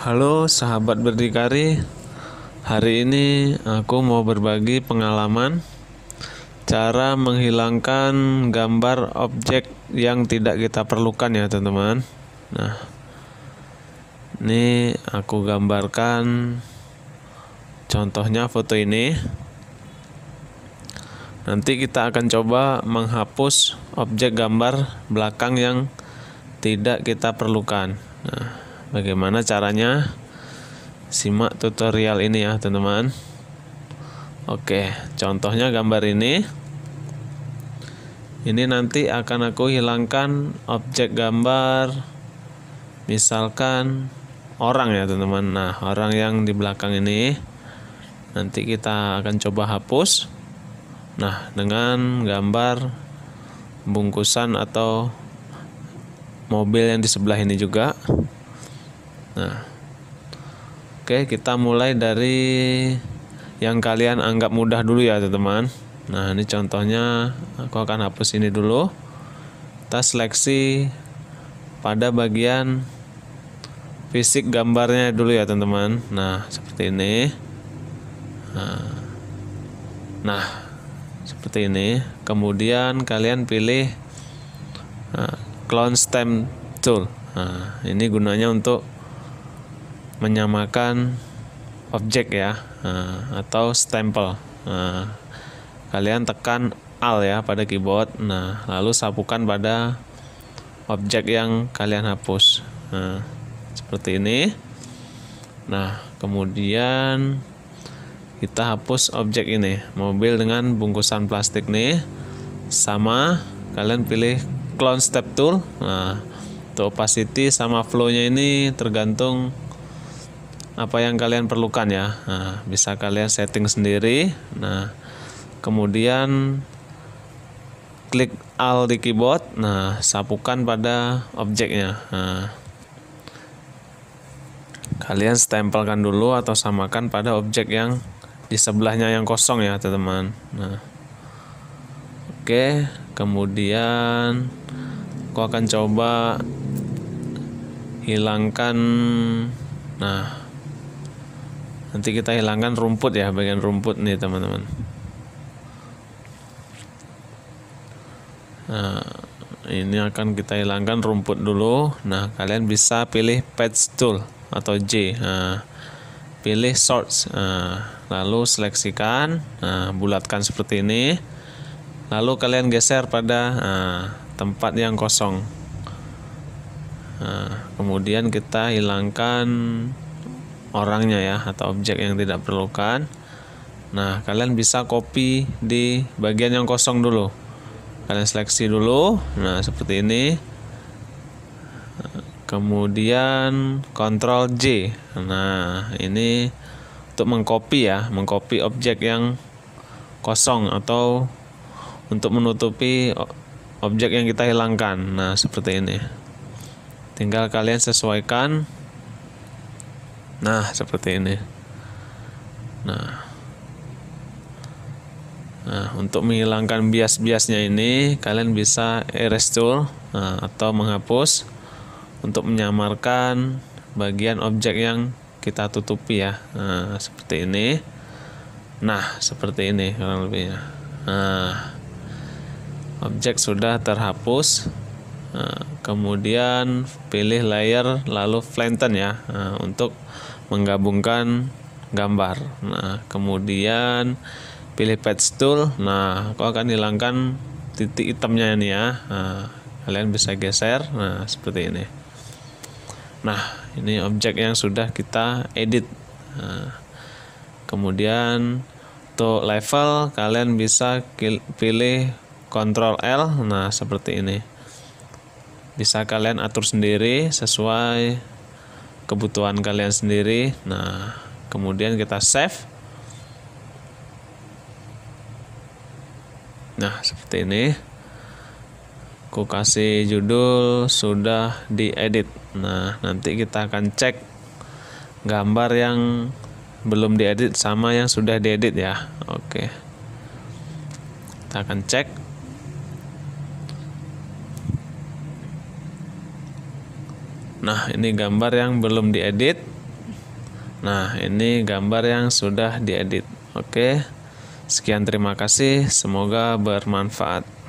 Halo sahabat berdikari, hari ini aku mau berbagi pengalaman cara menghilangkan gambar objek yang tidak kita perlukan ya teman-teman. Nah, ini aku gambarkan contohnya foto ini. Nanti kita akan coba menghapus objek gambar belakang yang tidak kita perlukan. Nah, bagaimana caranya simak tutorial ini ya teman-teman oke contohnya gambar ini ini nanti akan aku hilangkan objek gambar misalkan orang ya teman-teman nah orang yang di belakang ini nanti kita akan coba hapus nah dengan gambar bungkusan atau mobil yang di sebelah ini juga Nah. Oke, kita mulai dari yang kalian anggap mudah dulu ya, teman-teman. Nah, ini contohnya aku akan hapus ini dulu. Kita seleksi pada bagian fisik gambarnya dulu ya, teman-teman. Nah, seperti ini. Nah, nah seperti ini. Kemudian kalian pilih nah, clone stamp tool. Nah, ini gunanya untuk menyamakan objek ya eh, atau stempel eh, kalian tekan Al ya pada keyboard nah lalu sapukan pada objek yang kalian hapus nah, seperti ini nah kemudian kita hapus objek ini mobil dengan bungkusan plastik nih sama kalian pilih clone step tool nah untuk opacity sama flow nya ini tergantung apa yang kalian perlukan ya. Nah, bisa kalian setting sendiri. Nah, kemudian klik Alt di keyboard. Nah, sapukan pada objeknya. Nah, kalian stempelkan dulu atau samakan pada objek yang di sebelahnya yang kosong ya, teman-teman. Nah. Oke, kemudian aku akan coba hilangkan nah nanti kita hilangkan rumput ya bagian rumput nih teman-teman nah ini akan kita hilangkan rumput dulu nah kalian bisa pilih patch tool atau J nah, pilih sorts nah, lalu seleksikan nah, bulatkan seperti ini lalu kalian geser pada nah, tempat yang kosong nah, kemudian kita hilangkan orangnya ya atau objek yang tidak perlukan nah kalian bisa copy di bagian yang kosong dulu kalian seleksi dulu nah seperti ini kemudian Ctrl J nah ini untuk mengcopy ya mengcopy objek yang kosong atau untuk menutupi objek yang kita hilangkan nah seperti ini tinggal kalian sesuaikan Nah, seperti ini. Nah. Nah, untuk menghilangkan bias-biasnya ini, kalian bisa erase tool nah, atau menghapus untuk menyamarkan bagian objek yang kita tutupi ya. Nah, seperti ini. Nah, seperti ini kurang lebihnya. Nah, objek sudah terhapus. Nah, kemudian pilih layer lalu flatten ya nah, untuk menggabungkan gambar. Nah, kemudian pilih patch tool. Nah, aku akan hilangkan titik hitamnya ini ya. Nah, kalian bisa geser. Nah, seperti ini. Nah, ini objek yang sudah kita edit. Nah, kemudian untuk level kalian bisa pilih Ctrl L. Nah, seperti ini bisa kalian atur sendiri sesuai kebutuhan kalian sendiri nah kemudian kita save nah seperti ini ku kasih judul sudah diedit nah nanti kita akan cek gambar yang belum diedit sama yang sudah diedit ya oke kita akan cek Nah, ini gambar yang belum diedit. Nah, ini gambar yang sudah diedit. Oke. Sekian terima kasih, semoga bermanfaat.